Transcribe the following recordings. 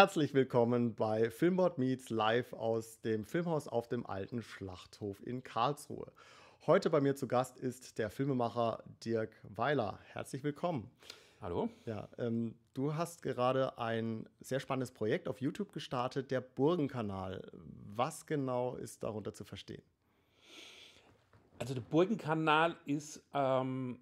herzlich willkommen bei Filmboard Meets live aus dem Filmhaus auf dem alten Schlachthof in Karlsruhe. Heute bei mir zu Gast ist der Filmemacher Dirk Weiler. Herzlich willkommen. Hallo. Ja, ähm, du hast gerade ein sehr spannendes Projekt auf YouTube gestartet, der Burgenkanal. Was genau ist darunter zu verstehen? Also der Burgenkanal ist ähm,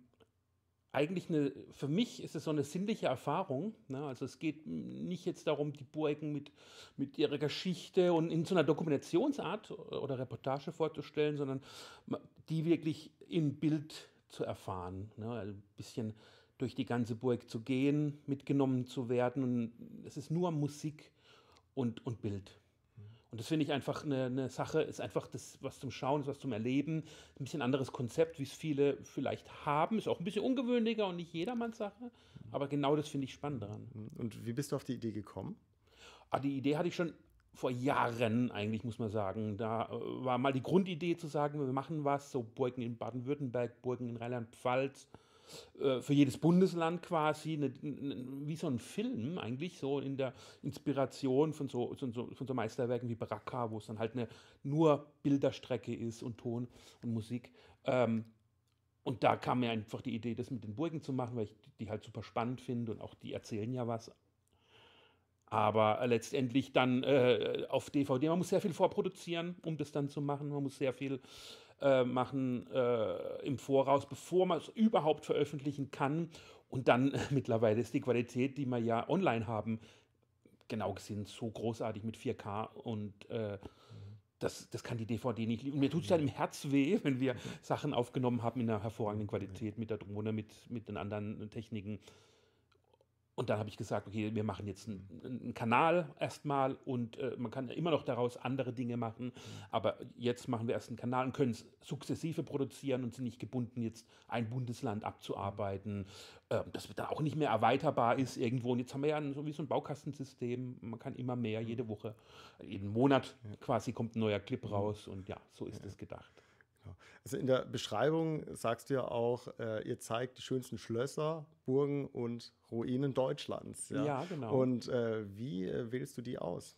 eigentlich eine, für mich ist es so eine sinnliche Erfahrung. Ne? Also es geht nicht jetzt darum, die Burgen mit, mit ihrer Geschichte und in so einer Dokumentationsart oder Reportage vorzustellen, sondern die wirklich in Bild zu erfahren. Ne? Also ein bisschen durch die ganze Burg zu gehen, mitgenommen zu werden. Und es ist nur Musik und, und Bild. Und das finde ich einfach eine, eine, Sache, ist einfach das, was zum Schauen ist, was zum Erleben. Ein bisschen anderes Konzept, wie es viele vielleicht haben. Ist auch ein bisschen ungewöhnlicher und nicht jedermanns Sache. Aber genau das finde ich spannend daran. Mhm. Und wie bist du auf die Idee gekommen? Ah, die Idee hatte ich schon vor Jahren eigentlich, muss man sagen. Da äh, war mal die Grundidee zu sagen, wir machen was, so Burgen in Baden-Württemberg, Burgen in Rheinland-Pfalz. Äh, für jedes Bundesland quasi, eine, eine, wie so ein Film eigentlich, so in der Inspiration von so, von so, von so Meisterwerken wie Baraka, wo es dann halt eine, nur Bilderstrecke ist und Ton und Musik. Ähm, und da kam mir einfach die Idee, das mit den Burgen zu machen, weil ich die halt super spannend finde und auch die erzählen ja was. Aber letztendlich dann äh, auf DVD, man muss sehr viel vorproduzieren, um das dann zu machen. Man muss sehr viel äh, machen äh, im Voraus, bevor man es überhaupt veröffentlichen kann. Und dann äh, mittlerweile ist die Qualität, die wir ja online haben, genau gesehen so großartig mit 4K und äh, das, das kann die DVD nicht liefern. Mir tut es dann halt im Herz weh, wenn wir Sachen aufgenommen haben in einer hervorragenden Qualität mit der Drohne, mit, mit den anderen Techniken. Und dann habe ich gesagt, okay, wir machen jetzt einen, einen Kanal erstmal und äh, man kann immer noch daraus andere Dinge machen. Aber jetzt machen wir erst einen Kanal und können es sukzessive produzieren und sind nicht gebunden, jetzt ein Bundesland abzuarbeiten, äh, das dann auch nicht mehr erweiterbar ist irgendwo. Und jetzt haben wir ja so wie so ein Baukastensystem. Man kann immer mehr jede mhm. Woche, jeden Monat quasi kommt ein neuer Clip mhm. raus und ja, so ist es ja. gedacht. Ja. Genau. Also in der Beschreibung sagst du ja auch, äh, ihr zeigt die schönsten Schlösser, Burgen und Ruinen Deutschlands. Ja, ja genau. Und äh, wie äh, wählst du die aus?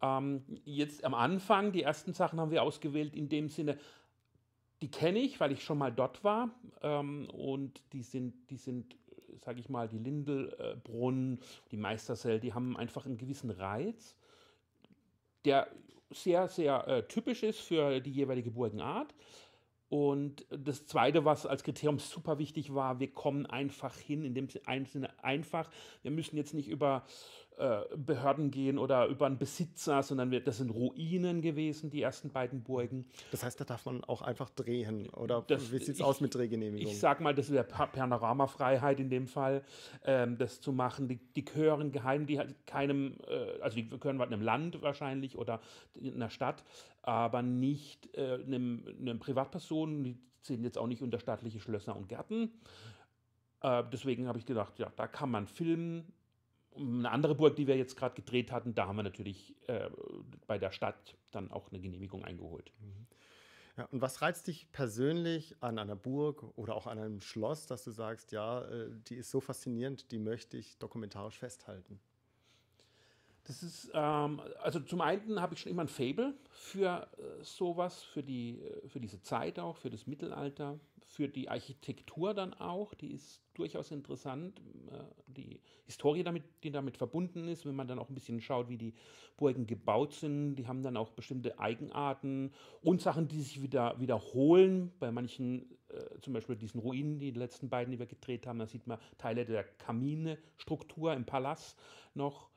Ähm, jetzt am Anfang, die ersten Sachen haben wir ausgewählt in dem Sinne, die kenne ich, weil ich schon mal dort war. Ähm, und die sind, die sind, sage ich mal, die Lindelbrunnen, die Meistersell, die haben einfach einen gewissen Reiz der sehr, sehr äh, typisch ist für die jeweilige Burgenart. Und das Zweite, was als Kriterium super wichtig war, wir kommen einfach hin, in dem Sinne einfach. Wir müssen jetzt nicht über äh, Behörden gehen oder über einen Besitzer, sondern das sind Ruinen gewesen, die ersten beiden Burgen. Das heißt, da darf man auch einfach drehen oder das, wie sieht es aus mit Drehgenehmigung? Ich sag mal, das wäre Panoramafreiheit in dem Fall, ähm, das zu machen. Die, die gehören geheim, die hat keinem, äh, also die gehören einem Land wahrscheinlich oder einer Stadt, aber nicht äh, einem, einem Privatperson. Die sind jetzt auch nicht unter staatliche Schlösser und Gärten. Äh, deswegen habe ich gedacht, ja, da kann man filmen, eine andere Burg, die wir jetzt gerade gedreht hatten, da haben wir natürlich äh, bei der Stadt dann auch eine Genehmigung eingeholt. Mhm. Ja, und was reizt dich persönlich an einer Burg oder auch an einem Schloss, dass du sagst, ja, äh, die ist so faszinierend, die möchte ich dokumentarisch festhalten? Das ist, ähm, also zum einen habe ich schon immer ein Fable für äh, sowas, für, die, äh, für diese Zeit auch, für das Mittelalter, für die Architektur dann auch, die ist durchaus interessant, äh, die Historie, damit, die damit verbunden ist, wenn man dann auch ein bisschen schaut, wie die Burgen gebaut sind, die haben dann auch bestimmte Eigenarten und Sachen, die sich wieder wiederholen, bei manchen, äh, zum Beispiel diesen Ruinen, die letzten beiden, die wir gedreht haben, da sieht man Teile der Kamine, Struktur im Palast noch,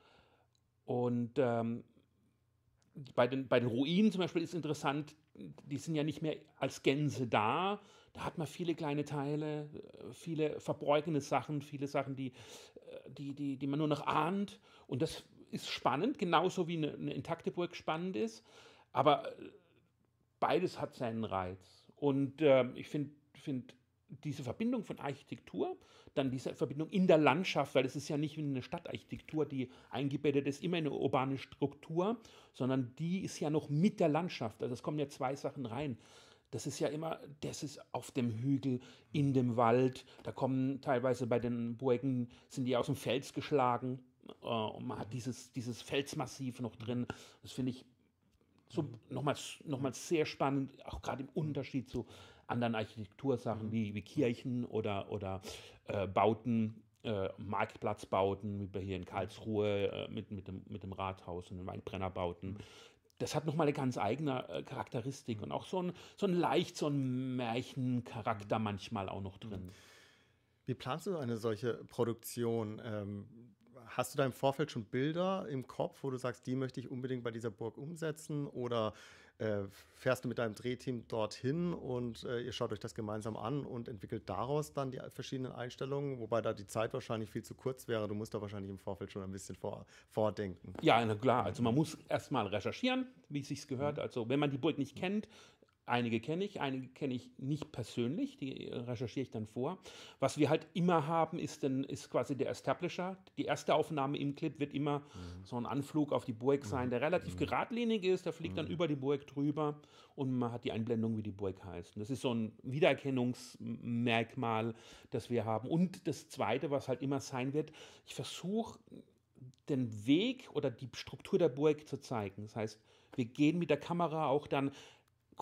und ähm, bei, den, bei den Ruinen zum Beispiel ist interessant, die sind ja nicht mehr als Gänse da. Da hat man viele kleine Teile, äh, viele verborgene Sachen, viele Sachen, die, äh, die, die, die man nur noch ahnt. Und das ist spannend, genauso wie eine, eine intakte Burg spannend ist. Aber beides hat seinen Reiz. Und äh, ich finde, find, diese Verbindung von Architektur, dann diese Verbindung in der Landschaft, weil es ist ja nicht eine Stadtarchitektur, die eingebettet ist, immer in eine urbane Struktur, sondern die ist ja noch mit der Landschaft. Also es kommen ja zwei Sachen rein. Das ist ja immer, das ist auf dem Hügel, in dem Wald. Da kommen teilweise bei den Burgen, sind die aus dem Fels geschlagen. Äh, und man hat dieses, dieses Felsmassiv noch drin. Das finde ich so nochmals, nochmals sehr spannend, auch gerade im Unterschied zu anderen Architektursachen mhm. wie, wie Kirchen oder, oder äh, Bauten, äh, Marktplatzbauten, wie bei hier in Karlsruhe äh, mit, mit, dem, mit dem Rathaus und den Weinbrennerbauten. Mhm. Das hat nochmal eine ganz eigene äh, Charakteristik mhm. und auch so ein, so ein leicht, so ein Märchencharakter mhm. manchmal auch noch drin. Wie planst du eine solche Produktion? Ähm, hast du da im Vorfeld schon Bilder im Kopf, wo du sagst, die möchte ich unbedingt bei dieser Burg umsetzen? Oder äh, fährst du mit deinem Drehteam dorthin und äh, ihr schaut euch das gemeinsam an und entwickelt daraus dann die verschiedenen Einstellungen, wobei da die Zeit wahrscheinlich viel zu kurz wäre. Du musst da wahrscheinlich im Vorfeld schon ein bisschen vor, vordenken. Ja, na klar. Also man muss erstmal recherchieren, wie es sich gehört. Mhm. Also wenn man die Burg nicht kennt, Einige kenne ich, einige kenne ich nicht persönlich, die äh, recherchiere ich dann vor. Was wir halt immer haben, ist, dann, ist quasi der Establisher. Die erste Aufnahme im Clip wird immer mhm. so ein Anflug auf die Burg sein, mhm. der relativ mhm. geradlinig ist, der fliegt mhm. dann über die Burg drüber und man hat die Einblendung, wie die Burg heißt. Und das ist so ein Wiedererkennungsmerkmal, das wir haben. Und das Zweite, was halt immer sein wird, ich versuche den Weg oder die Struktur der Burg zu zeigen. Das heißt, wir gehen mit der Kamera auch dann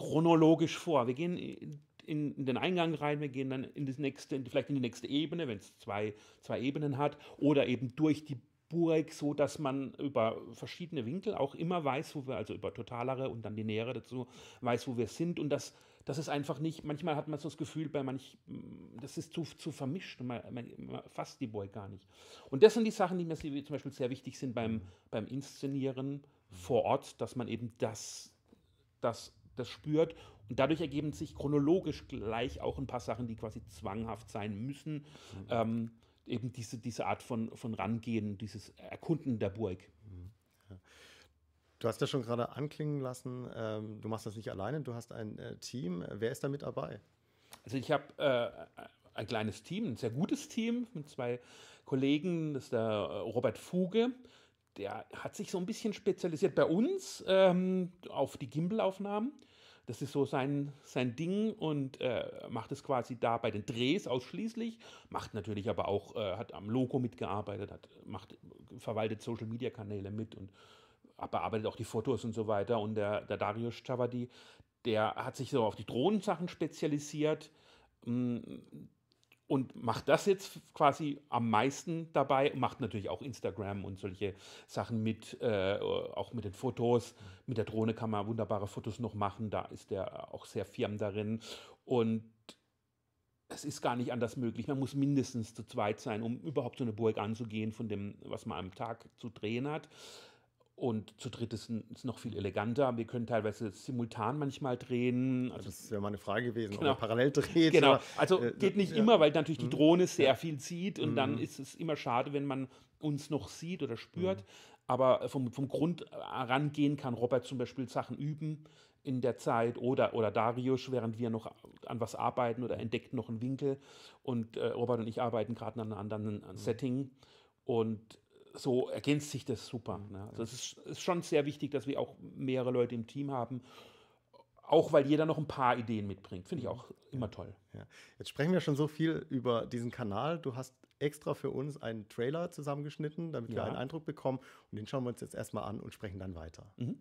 chronologisch vor. Wir gehen in, in, den Eingang rein, wir gehen dann in das nächste, vielleicht in die nächste Ebene, wenn es zwei, zwei Ebenen hat, oder eben durch die Burg, so dass man über verschiedene Winkel auch immer weiß, wo wir, also über totalere und dann die nähere dazu, weiß, wo wir sind. Und das, das ist einfach nicht, manchmal hat man so das Gefühl, bei manch, das ist zu, zu vermischt, man, man, man fasst die Burg gar nicht. Und das sind die Sachen, die mir zum Beispiel sehr wichtig sind beim, beim Inszenieren vor Ort, dass man eben das, das das spürt. Und dadurch ergeben sich chronologisch gleich auch ein paar Sachen, die quasi zwanghaft sein müssen. Mhm. Ähm, eben diese, diese Art von, von Rangehen, dieses Erkunden der Burg. Mhm. Ja. Du hast ja schon gerade anklingen lassen, ähm, du machst das nicht alleine, du hast ein äh, Team. Wer ist da mit dabei? Also ich habe äh, ein kleines Team, ein sehr gutes Team mit zwei Kollegen. Das ist der äh, Robert Fuge. Der hat sich so ein bisschen spezialisiert bei uns ähm, auf die Gimbalaufnahmen. Das ist so sein, sein Ding und äh, macht es quasi da bei den Drehs ausschließlich, macht natürlich aber auch, äh, hat am Logo mitgearbeitet, hat, macht, verwaltet Social-Media-Kanäle mit und bearbeitet auch die Fotos und so weiter. Und der, der Darius Chavadi, der hat sich so auf die Drohnensachen spezialisiert. Mm, und macht das jetzt quasi am meisten dabei und macht natürlich auch Instagram und solche Sachen mit, äh, auch mit den Fotos. Mit der Drohne kann man wunderbare Fotos noch machen, da ist er auch sehr firm darin. Und es ist gar nicht anders möglich. Man muss mindestens zu zweit sein, um überhaupt so eine Burg anzugehen von dem, was man am Tag zu drehen hat. Und zu dritt ist es noch viel eleganter. Wir können teilweise simultan manchmal drehen. Also das wäre mal eine Frage gewesen, genau. ob man parallel dreht. Genau, also äh, geht nicht ja. immer, weil natürlich die mhm. Drohne sehr ja. viel sieht und mhm. dann ist es immer schade, wenn man uns noch sieht oder spürt. Mhm. Aber äh, vom, vom Grund herangehen äh, kann Robert zum Beispiel Sachen üben in der Zeit oder, oder Darius, während wir noch an was arbeiten oder entdeckt noch einen Winkel. Und äh, Robert und ich arbeiten gerade an einem anderen äh, mhm. Setting. Und so ergänzt sich das super. Mhm. Ne? Also es ist, ist, schon sehr wichtig, dass wir auch mehrere Leute im Team haben. Auch weil jeder noch ein paar Ideen mitbringt. Finde ich mhm. auch immer ja, toll. Ja. Jetzt sprechen wir schon so viel über diesen Kanal. Du hast extra für uns einen Trailer zusammengeschnitten, damit wir einen Eindruck bekommen. Und den schauen wir uns jetzt erstmal an und sprechen dann weiter. Mhm.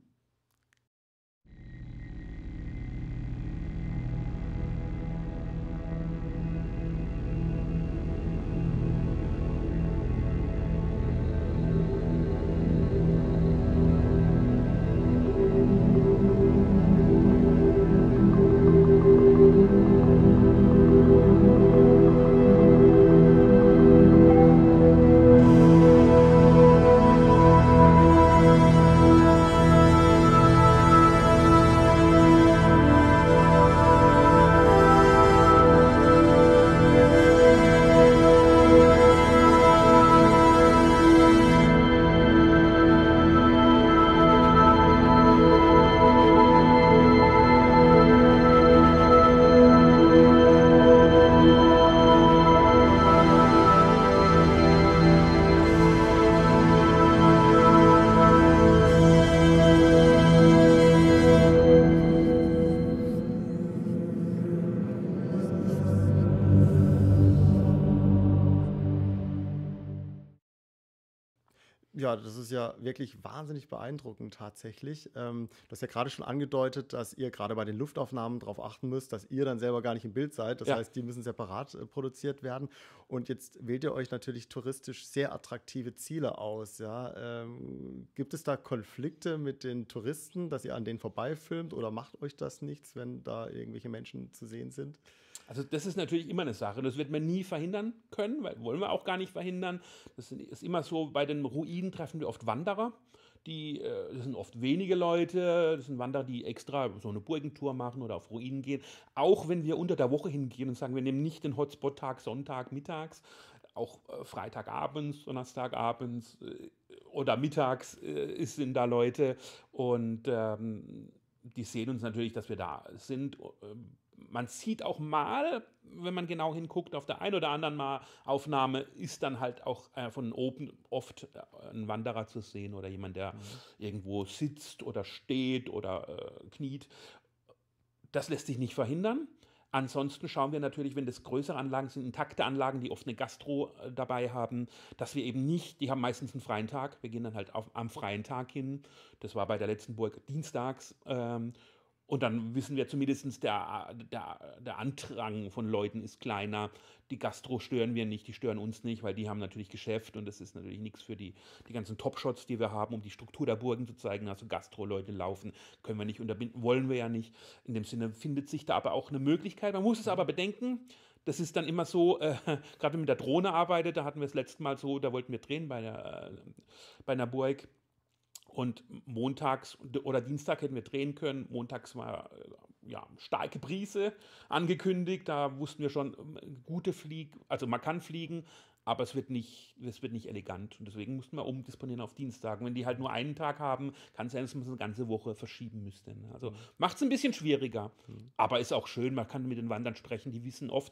Ja, das ist ja wirklich wahnsinnig beeindruckend tatsächlich. Ähm, du hast ja gerade schon angedeutet, dass ihr gerade bei den Luftaufnahmen darauf achten müsst, dass ihr dann selber gar nicht im Bild seid. Das ja. heißt, die müssen separat äh, produziert werden. Und jetzt wählt ihr euch natürlich touristisch sehr attraktive Ziele aus. Ja? Ähm, gibt es da Konflikte mit den Touristen, dass ihr an denen vorbeifilmt oder macht euch das nichts, wenn da irgendwelche Menschen zu sehen sind? Also das ist natürlich immer eine Sache. Das wird man nie verhindern können, weil wollen wir auch gar nicht verhindern. Das ist immer so, bei den Ruinen treffen wir oft Wanderer. Die, äh, das sind oft wenige Leute, das sind Wanderer, die extra so eine Burgentour machen oder auf Ruinen gehen. Auch wenn wir unter der Woche hingehen und sagen, wir nehmen nicht den Hotspot-Tag Sonntag mittags, auch äh, Freitagabends, Donnerstagabends äh, oder mittags sind da Leute und ähm, die sehen uns natürlich, dass wir da sind man sieht auch mal, wenn man genau hinguckt, auf der einen oder anderen mal Aufnahme ist dann halt auch äh, von oben oft äh, ein Wanderer zu sehen oder jemand, der mhm. irgendwo sitzt oder steht oder äh, kniet. Das lässt sich nicht verhindern. Ansonsten schauen wir natürlich, wenn das größere Anlagen sind, intakte Anlagen, die oft eine Gastro äh, dabei haben, dass wir eben nicht, die haben meistens einen freien Tag, wir gehen dann halt auf, am freien Tag hin. Das war bei der letzten Burg dienstags. Ähm, und dann wissen wir zumindest, der, der, der Andrang von Leuten ist kleiner. Die Gastro stören wir nicht, die stören uns nicht, weil die haben natürlich Geschäft und das ist natürlich nichts für die, die ganzen Top-Shots, die wir haben, um die Struktur der Burgen zu zeigen. Also Gastro-Leute laufen, können wir nicht unterbinden, wollen wir ja nicht. In dem Sinne findet sich da aber auch eine Möglichkeit. Man muss es aber bedenken, das ist dann immer so, äh, gerade wenn man mit der Drohne arbeitet, da hatten wir das letzte Mal so, da wollten wir drehen bei, der, äh, bei einer Burg und montags oder Dienstag hätten wir drehen können. Montags war äh, ja, starke Brise angekündigt. Da wussten wir schon, ähm, gute Flieg, also man kann fliegen, aber es wird nicht, es wird nicht elegant. Und deswegen mussten wir umdisponieren auf Dienstag. Und wenn die halt nur einen Tag haben, kann es sein, dass man es eine ganze Woche verschieben müsste. Ne? Also mhm. macht es ein bisschen schwieriger. Mhm. Aber ist auch schön, man kann mit den Wandern sprechen, die wissen oft,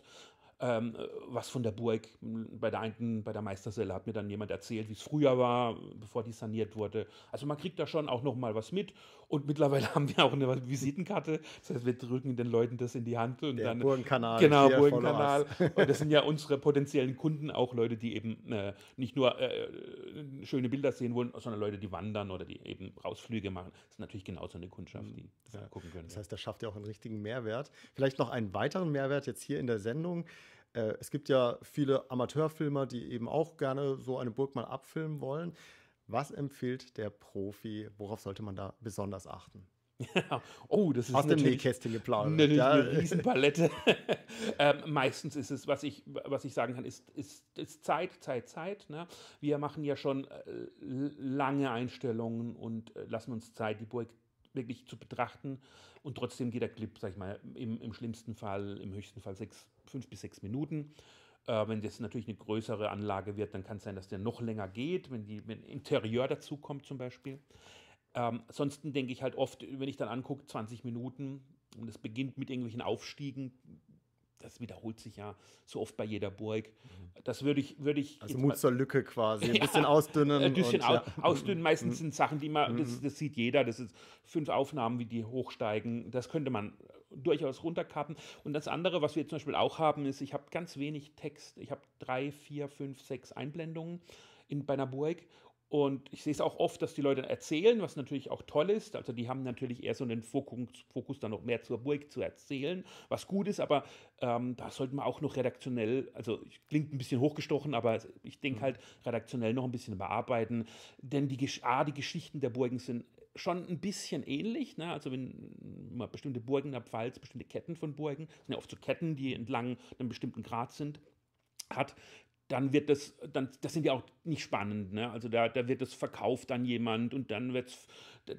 ähm, äh, was von der Burg bei der einen, bei der Meisterselle hat mir dann jemand erzählt, wie es früher war, bevor die saniert wurde. Also man kriegt da schon auch noch mal was mit und mittlerweile haben wir auch eine Visitenkarte. Das heißt, wir drücken den Leuten das in die Hand und der dann Burgenkanal. Genau, Burgenkanal. Und das sind ja unsere potenziellen Kunden auch Leute, die eben äh, nicht nur äh, äh, schöne Bilder sehen wollen, sondern Leute, die wandern oder die eben Rausflüge machen. Das ist natürlich genauso eine Kundschaft, mhm. die das ja. gucken können. Das heißt, das schafft ja auch einen richtigen Mehrwert. Vielleicht noch einen weiteren Mehrwert jetzt hier in der Sendung. Äh, es gibt ja viele Amateurfilmer, die eben auch gerne so eine Burg mal abfilmen wollen. Was empfiehlt der Profi? Worauf sollte man da besonders achten? Ja. oh, das ist aus dem Nähkästchen geplant. Eine, ja. eine Riesenpalette. ähm, meistens ist es, was ich, was ich sagen kann, ist, ist, ist Zeit, Zeit, Zeit. Ne? Wir machen ja schon äh, lange Einstellungen und äh, lassen uns Zeit, die Burg wirklich zu betrachten. Und trotzdem geht der Clip, sag ich mal, im, im schlimmsten Fall, im höchsten Fall sechs, fünf bis sechs Minuten. Äh, wenn das natürlich eine größere Anlage wird, dann kann es sein, dass der noch länger geht, wenn, die, wenn Interieur dazu kommt zum Beispiel. Ähm, ansonsten denke ich halt oft, wenn ich dann angucke, 20 Minuten und es beginnt mit irgendwelchen Aufstiegen, das wiederholt sich ja so oft bei jeder Burg. Das würde ich, würde ich. Also Mut zur Lücke quasi. Ein ja, bisschen ausdünnen. Ein bisschen und, aus, ja. ausdünnen. Meistens sind mhm. Sachen, die man, das, mhm. das, sieht jeder. Das ist fünf Aufnahmen, wie die hochsteigen. Das könnte man durchaus runterkappen. Und das andere, was wir zum Beispiel auch haben, ist, ich habe ganz wenig Text. Ich habe drei, vier, fünf, sechs Einblendungen in, bei einer Burg und ich sehe es auch oft, dass die Leute erzählen, was natürlich auch toll ist. Also die haben natürlich eher so einen Fokus, Fokus dann noch mehr zur Burg zu erzählen, was gut ist, aber ähm, da sollten wir auch noch redaktionell, also klingt ein bisschen hochgestochen, aber ich denke mhm. halt redaktionell noch ein bisschen bearbeiten. Denn die, A, die Geschichten der Burgen sind schon ein bisschen ähnlich. Ne? Also wenn man bestimmte Burgen in der Pfalz, bestimmte Ketten von Burgen, sind ja oft so Ketten, die entlang einem bestimmten Grad sind hat, dann wird das, dann, das sind ja auch nicht spannend. Ne? Also da, da wird das verkauft an jemand und dann wird's,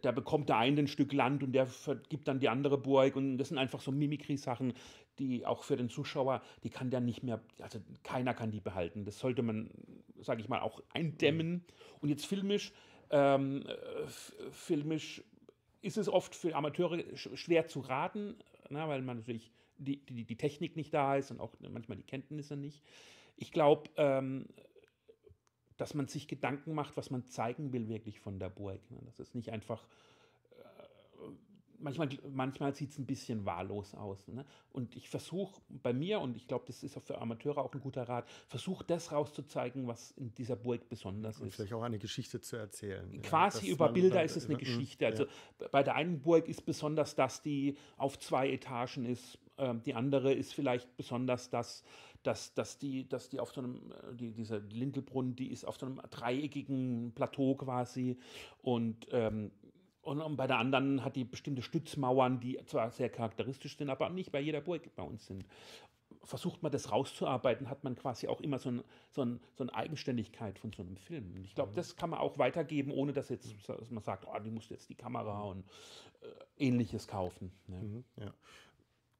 da bekommt der eine ein Stück Land und der gibt dann die andere Burg und das sind einfach so Mimikry-Sachen, die auch für den Zuschauer, die kann der nicht mehr, also keiner kann die behalten. Das sollte man, sage ich mal, auch eindämmen. Und jetzt filmisch, ähm, äh, filmisch ist es oft für Amateure schwer zu raten, na, ne? weil man natürlich die, die, die Technik nicht da ist und auch manchmal die Kenntnisse nicht ich glaube, ähm, dass man sich Gedanken macht, was man zeigen will wirklich von der Burg. Ne? Das ist nicht einfach, äh, manchmal, manchmal sieht es ein bisschen wahllos aus. Ne? Und ich versuche bei mir, und ich glaube, das ist auch für Amateure auch ein guter Rat, versuche das rauszuzeigen, was in dieser Burg besonders und ist. Vielleicht auch eine Geschichte zu erzählen. Quasi ja, über Bilder ist es eine ne? Geschichte. Also ja. bei der einen Burg ist besonders, dass die auf zwei Etagen ist ähm, die andere ist vielleicht besonders das, dass, dass, die, dass die auf so einem, äh, die, diese Lindelbrunnen, die ist auf so einem dreieckigen Plateau quasi und ähm, und, bei der anderen hat die bestimmte Stützmauern, die zwar sehr charakteristisch sind, aber nicht bei jeder Burg bei uns sind. Versucht man das rauszuarbeiten, hat man quasi auch immer so, ein, so, ein, so eine Eigenständigkeit von so einem Film. Und ich glaube, mhm. das kann man auch weitergeben, ohne dass jetzt mhm. dass man sagt, oh, die musst jetzt die Kamera und äh, ähnliches kaufen. Ne? Mhm, ja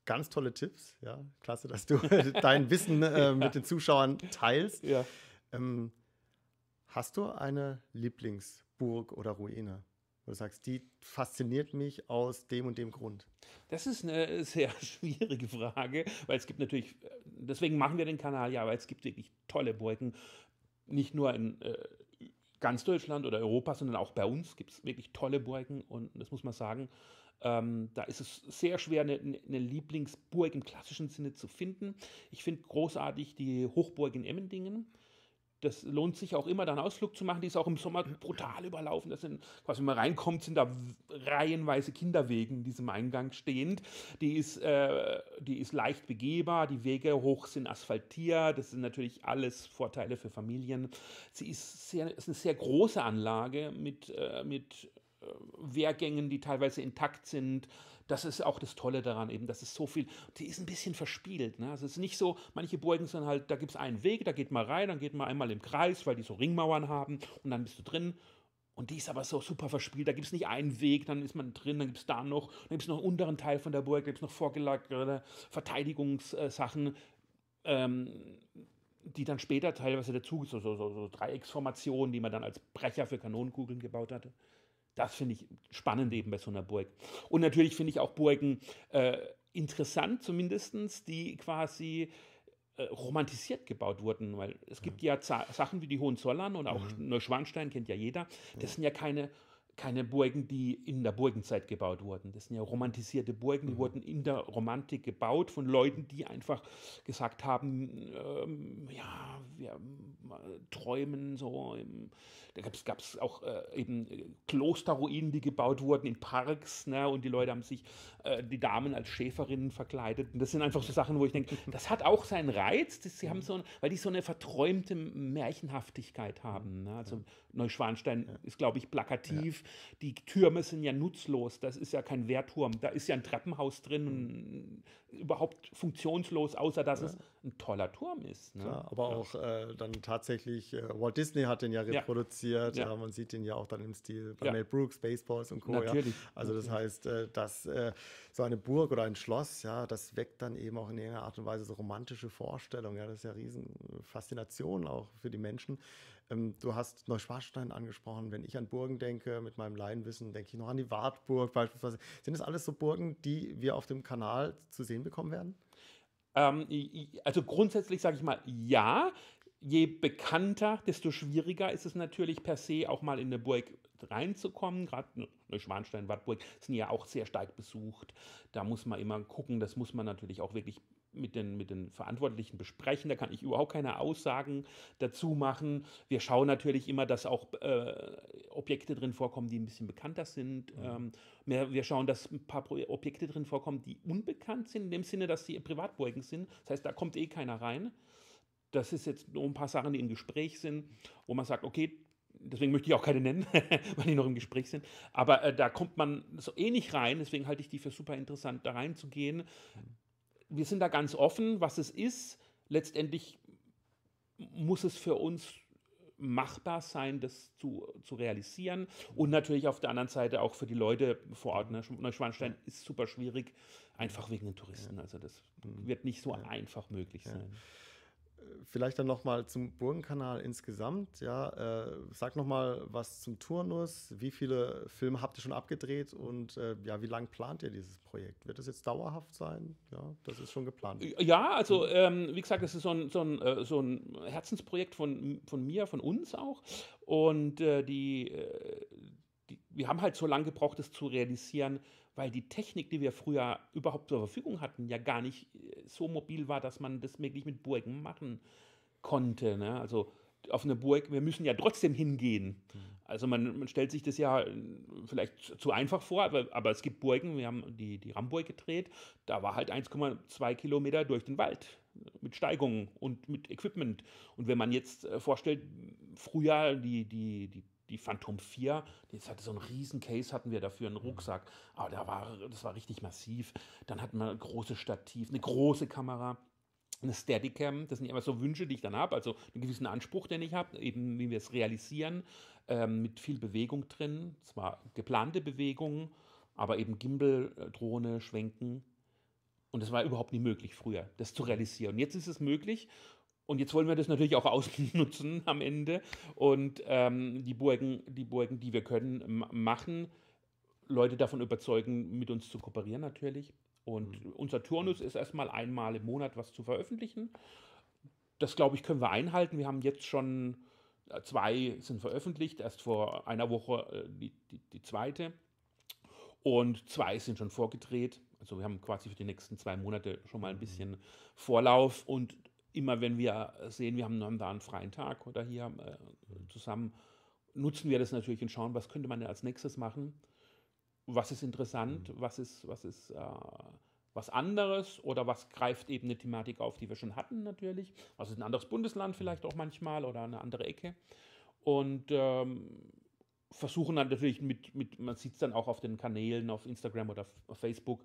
ganz tolle Tipps. Ja, klasse, dass du dein Wissen äh, mit den Zuschauern teilst. Ja. Ähm, hast du eine Lieblingsburg oder Ruine? Wo du sagst, die fasziniert mich aus dem und dem Grund. Das ist eine sehr schwierige Frage, weil es gibt natürlich, deswegen machen wir den Kanal ja, weil es gibt wirklich tolle Burgen, nicht nur in äh, ganz Deutschland oder Europa, sondern auch bei uns gibt es wirklich tolle Burgen und das muss man sagen. Ähm, da ist es sehr schwer, eine, eine, Lieblingsburg im klassischen Sinne zu finden. Ich finde großartig die Hochburg in Emmendingen. Das lohnt sich auch immer, da einen Ausflug zu machen. Die ist auch im Sommer brutal überlaufen. Das sind, quasi, wenn man reinkommt, sind da reihenweise Kinderwegen in diesem Eingang stehend. Die ist, äh, die ist leicht begehbar, die Wege hoch sind asphaltiert. Das sind natürlich alles Vorteile für Familien. Sie ist, sehr, ist eine sehr große Anlage mit, äh, mit äh, Wehrgängen, die teilweise intakt sind. Das ist auch das Tolle daran eben, dass es so viel, die ist ein bisschen verspielt. Ne? Also es ist nicht so, manche Burgen sind halt, da gibt es einen Weg, da geht man rein, dann geht man einmal im Kreis, weil die so Ringmauern haben und dann bist du drin. Und die ist aber so super verspielt, da gibt es nicht einen Weg, dann ist man drin, dann gibt es da noch, dann gibt es noch einen unteren Teil von der Burg, da gibt es noch vorgelagerte Verteidigungssachen. Ähm, die dann später teilweise dazu, so, so, so, so Dreiecksformationen, die man dann als Brecher für Kanonenkugeln gebaut hatte. Das finde ich spannend eben bei so einer Burg. Und natürlich finde ich auch Burgen äh, interessant, zumindestens die quasi äh, romantisiert gebaut wurden, weil es gibt ja, ja Sachen wie die Hohenzollern und auch mhm. Neuschwanstein kennt ja jeder. Das sind ja keine keine Burgen, die in der Burgenzeit gebaut wurden. Das sind ja romantisierte Burgen, die mhm. wurden in der Romantik gebaut von Leuten, die einfach gesagt haben, ähm, ja, wir äh, träumen so. Im, da gab es auch äh, eben äh, Klosterruinen, die gebaut wurden in Parks, ne, und die Leute haben sich äh, die Damen als Schäferinnen verkleidet. Und das sind einfach so Sachen, wo ich denke, das hat auch seinen Reiz, dass sie haben mhm. so, weil die so eine verträumte Märchenhaftigkeit haben. Ne? Also Neuschwanstein ja. ist, glaube ich, plakativ. Ja die Türme sind ja nutzlos, das ist ja kein Wehrturm. Da ist ja ein Treppenhaus drin, mhm. überhaupt funktionslos, außer dass ja. es ein toller Turm ist. Ne? Klar, aber ja. auch äh, dann tatsächlich, äh, Walt Disney hat den ja reproduziert, ja. ja. man sieht den ja auch dann im Stil bei ja. Mel Brooks, Baseballs und Co. Natürlich. Also das heißt, äh, dass äh, so eine Burg oder ein Schloss, ja, das weckt dann eben auch in irgendeiner Art und Weise so romantische Vorstellungen, ja, das ist ja riesen äh, Faszination auch für die Menschen. Ähm, du hast Neuschwanstein angesprochen, wenn ich an Burgen denke, mit meinem Laienwissen, denke ich noch an die Wartburg beispielsweise. Sind das alles so Burgen, die wir auf dem Kanal zu sehen bekommen werden? Ähm, also grundsätzlich sage ich mal ja. Je bekannter, desto schwieriger ist es natürlich per se auch mal in eine Burg reinzukommen. Gerade ne, Neuschwanstein, Wartburg sind ja auch sehr stark besucht. Da muss man immer gucken, das muss man natürlich auch wirklich mit den, mit den Verantwortlichen besprechen. Da kann ich überhaupt keine Aussagen dazu machen. Wir schauen natürlich immer, dass auch äh, Objekte drin vorkommen, die ein bisschen bekannter sind. Mhm. Ähm, wir schauen, dass ein paar Objekte drin vorkommen, die unbekannt sind, in dem Sinne, dass sie Privatburgen sind. Das heißt, da kommt eh keiner rein. Das ist jetzt nur ein paar Sachen, die im Gespräch sind, wo man sagt, okay, deswegen möchte ich auch keine nennen, weil die noch im Gespräch sind. Aber äh, da kommt man so eh nicht rein, deswegen halte ich die für super interessant, da reinzugehen. Mhm wir sind da ganz offen, was es ist. Letztendlich muss es für uns machbar sein, das zu, zu realisieren. Und natürlich auf der anderen Seite auch für die Leute vor Ort. Ne? Neuschwanstein ist super schwierig, einfach wegen den Touristen. Also das wird nicht so einfach möglich sein. Vielleicht dann nochmal zum Burgenkanal insgesamt. Ja, äh, sag nochmal was zum Turnus. Wie viele Filme habt ihr schon abgedreht und äh, ja, wie lange plant ihr dieses Projekt? Wird das jetzt dauerhaft sein? Ja, das ist schon geplant. Ja, also ähm, wie gesagt, das ist so ein, so ein, äh, so ein Herzensprojekt von, von mir, von uns auch. Und äh, die, äh, die, wir haben halt so lange gebraucht, das zu realisieren weil die Technik, die wir früher überhaupt zur Verfügung hatten, ja gar nicht äh, so mobil war, dass man das wirklich mit Burgen machen konnte. Ne? Also auf eine Burg, wir müssen ja trotzdem hingehen. Mhm. Also man, man stellt sich das ja äh, vielleicht zu einfach vor, aber, aber es gibt Burgen, wir haben die, die Ramburg gedreht, da war halt 1,2 Kilometer durch den Wald äh, mit Steigungen und mit Equipment. Und wenn man jetzt vorstellt, früher die, die, die die Phantom 4, die hatte so einen riesen Case, hatten wir dafür einen mhm. Rucksack. Aber da war, das war richtig massiv. Dann hatten wir ein großes Stativ, eine große Kamera eine Steadicam, das sind ja immer so Wünsche, die ich dann habe, also einen gewissen Anspruch, den ich habe, eben wie wir es realisieren, ähm, mit viel Bewegung drin, zwar geplante Bewegungen, aber eben Gimbal, äh, Drohne, Schwenken. Und das war überhaupt nicht möglich früher, das zu realisieren. Und jetzt ist es möglich und jetzt wollen wir das natürlich auch ausnutzen am Ende und ähm, die, Burgen, die Burgen, die wir können, machen. Leute davon überzeugen, mit uns zu kooperieren natürlich. Und mhm. unser Turnus ist erstmal einmal im Monat was zu veröffentlichen. Das, glaube ich, können wir einhalten. Wir haben jetzt schon äh, zwei sind veröffentlicht, erst vor einer Woche äh, die, die, die zweite. Und zwei sind schon vorgedreht. Also wir haben quasi für die nächsten zwei Monate schon mal ein mhm. bisschen Vorlauf und immer wenn wir sehen, wir haben, haben da einen freien Tag oder hier äh, zusammen, nutzen wir das natürlich und schauen, was könnte man denn als nächstes machen, was ist interessant, mhm. was ist, was ist äh, was anderes oder was greift eben eine Thematik auf, die wir schon hatten natürlich, also ein anderes Bundesland vielleicht auch manchmal oder eine andere Ecke und ähm, versuchen dann halt natürlich mit, mit man sieht es dann auch auf den Kanälen, auf Instagram oder auf Facebook,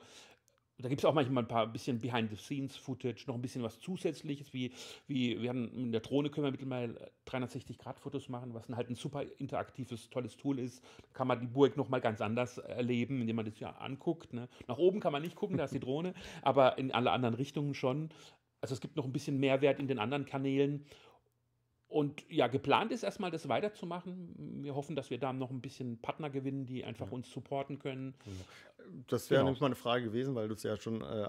da gibt es auch manchmal ein paar bisschen Behind-the-Scenes-Footage, noch ein bisschen was Zusätzliches, wie, wie wir haben in der Drohne können wir mittlerweile 360-Grad-Fotos machen, was halt ein super interaktives, tolles Tool ist. Da Kann man die Burg nochmal ganz anders erleben, indem man das ja anguckt. Ne? Nach oben kann man nicht gucken, da ist die Drohne, aber in alle anderen Richtungen schon. Also es gibt noch ein bisschen Mehrwert in den anderen Kanälen und ja, geplant ist erstmal, das weiterzumachen. Wir hoffen, dass wir da noch ein bisschen Partner gewinnen, die einfach ja. uns supporten können. Das wäre genau. nämlich mal eine Frage gewesen, weil du es ja schon äh,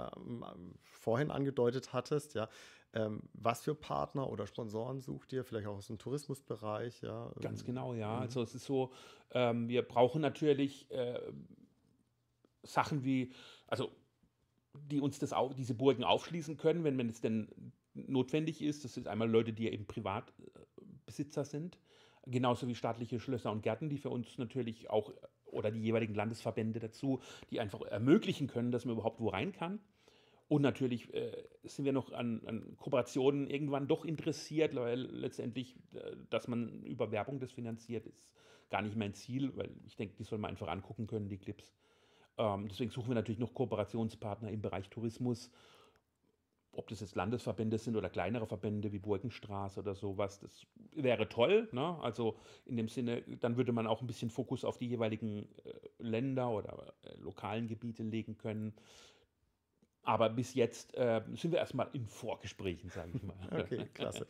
vorhin angedeutet hattest, ja. Ähm, was für Partner oder Sponsoren sucht ihr? Vielleicht auch aus dem Tourismusbereich, ja. Ganz ähm, genau, ja. Mhm. Also es ist so, ähm, wir brauchen natürlich äh, Sachen wie, also die uns das, diese Burgen aufschließen können, wenn man es denn notwendig ist. Das sind einmal Leute, die ja eben Privatbesitzer äh, sind, genauso wie staatliche Schlösser und Gärten, die für uns natürlich auch oder die jeweiligen Landesverbände dazu, die einfach ermöglichen können, dass man überhaupt wo rein kann. Und natürlich äh, sind wir noch an, an, Kooperationen irgendwann doch interessiert, weil letztendlich, äh, dass man über Werbung das finanziert, ist gar nicht mein Ziel, weil ich denke, die soll man einfach angucken können, die Clips. Ähm, deswegen suchen wir natürlich noch Kooperationspartner im Bereich Tourismus ob das jetzt Landesverbände sind oder kleinere Verbände wie Burgenstraße oder sowas, das wäre toll. Ne? Also in dem Sinne, dann würde man auch ein bisschen Fokus auf die jeweiligen äh, Länder oder äh, lokalen Gebiete legen können. Aber bis jetzt äh, sind wir erstmal in Vorgesprächen, sage ich mal. okay, klasse.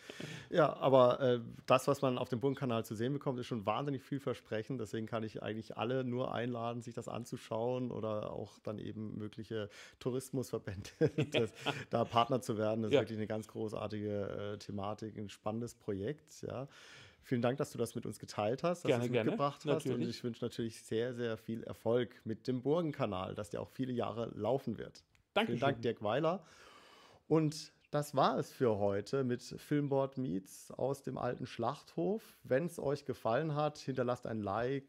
Ja, aber äh, das, was man auf dem bund zu sehen bekommt, ist schon wahnsinnig vielversprechend. Deswegen kann ich eigentlich alle nur einladen, sich das anzuschauen oder auch dann eben mögliche Tourismusverbände, das, da Partner zu werden. Das ist ja. wirklich eine ganz großartige äh, Thematik, ein spannendes Projekt. Ja. Vielen Dank, dass du das mit uns geteilt hast, dass du es gerne. mitgebracht hast. Natürlich. Und ich wünsche natürlich sehr, sehr viel Erfolg mit dem Burgenkanal, dass der auch viele Jahre laufen wird. Dankeschön. Vielen Dank, Dirk Weiler. Und das war es für heute mit Filmboard Meets aus dem alten Schlachthof. Wenn es euch gefallen hat, hinterlasst ein Like,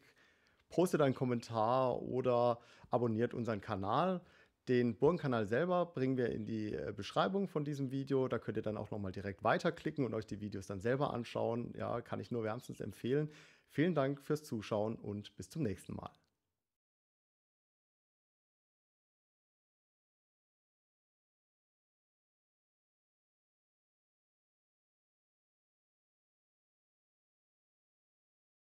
postet einen Kommentar oder abonniert unseren Kanal. Den Burgenkanal selber bringen wir in die äh, Beschreibung von diesem Video. Da könnt ihr dann auch nochmal direkt weiterklicken und euch die Videos dann selber anschauen. Ja, kann ich nur wärmstens empfehlen. Vielen Dank fürs Zuschauen und bis zum nächsten Mal.